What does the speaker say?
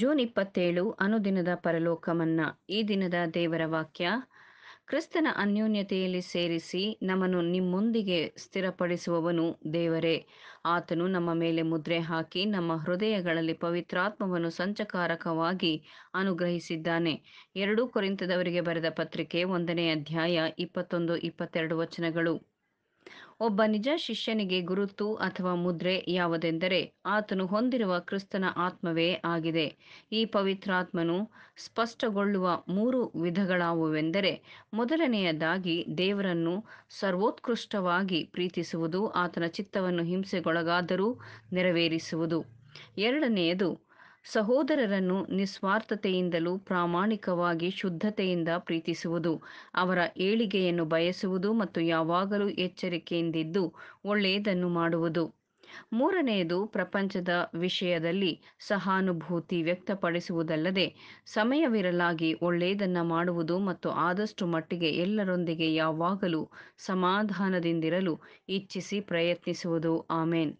June ಇಪ್ಪತ್ತೇಳು ಅನುದಿನದ ಪರಲೋಕಮನ್ನ ಈ ದಿನದ ದೇವರ ವಾಕ್ಯ ಕ್ರಿಸ್ತನ ಅನ್ಯೋನ್ಯತೆಯಲ್ಲಿ ಸೇರಿಸಿ ನಮ್ಮನ್ನು ನಿಮ್ಮೊಂದಿಗೆ ಸ್ಥಿರಪಡಿಸುವವನು ದೇವರೇ ಆತನು ನಮ್ಮ ಮೇಲೆ ಮುದ್ರೆ ಹಾಕಿ ನಮ್ಮ ಹೃದಯಗಳಲ್ಲಿ ಪವಿತ್ರಾತ್ಮವನ್ನು ಸಂಚಕಾರಕವಾಗಿ ಅನುಗ್ರಹಿಸಿದ್ದಾನೆ ಎರಡೂ ಕೊರಿಂತದವರಿಗೆ ಬರೆದ ಪತ್ರಿಕೆ ಒಂದನೇ ಅಧ್ಯಾಯ ಇಪ್ಪತ್ತೊಂದು ಇಪ್ಪತ್ತೆರಡು ವಚನಗಳು ಒಬ್ಬ ನಿಜ ಶಿಷ್ಯನಿಗೆ ಗುರುತು ಅಥವಾ ಮುದ್ರೆ ಯಾವುದೆಂದರೆ ಆತನು ಹೊಂದಿರುವ ಕ್ರಿಸ್ತನ ಆತ್ಮವೇ ಆಗಿದೆ ಈ ಪವಿತ್ರಾತ್ಮನು ಸ್ಪಷ್ಟಗೊಳ್ಳುವ ಮೂರು ವಿಧಗಳಾವುವೆಂದರೆ ಮೊದಲನೆಯದಾಗಿ ದೇವರನ್ನು ಸರ್ವೋತ್ಕೃಷ್ಟವಾಗಿ ಪ್ರೀತಿಸುವುದು ಆತನ ಚಿತ್ತವನ್ನು ಹಿಂಸೆಗೊಳಗಾದರೂ ನೆರವೇರಿಸುವುದು ಎರಡನೆಯದು ಸಹೋದರರನ್ನು ನಿಸ್ವಾರ್ಥತೆಯಿಂದಲೂ ಪ್ರಾಮಾಣಿಕವಾಗಿ ಶುದ್ಧತೆಯಿಂದ ಪ್ರೀತಿಸುವುದು ಅವರ ಏಳಿಗೆಯನ್ನು ಬಯಸುವುದು ಮತ್ತು ಯಾವಾಗಲೂ ಎಚ್ಚರಿಕೆಯಿಂದಿದ್ದು ಒಳ್ಳೆಯದನ್ನು ಮಾಡುವುದು ಮೂರನೆಯದು ಪ್ರಪಂಚದ ವಿಷಯದಲ್ಲಿ ಸಹಾನುಭೂತಿ ವ್ಯಕ್ತಪಡಿಸುವುದಲ್ಲದೆ ಸಮಯವಿರಲಾಗಿ ಒಳ್ಳೆಯದನ್ನು ಮಾಡುವುದು ಮತ್ತು ಆದಷ್ಟು ಮಟ್ಟಿಗೆ ಎಲ್ಲರೊಂದಿಗೆ ಯಾವಾಗಲೂ ಸಮಾಧಾನದಿಂದಿರಲು ಇಚ್ಛಿಸಿ ಪ್ರಯತ್ನಿಸುವುದು ಆಮೇನ್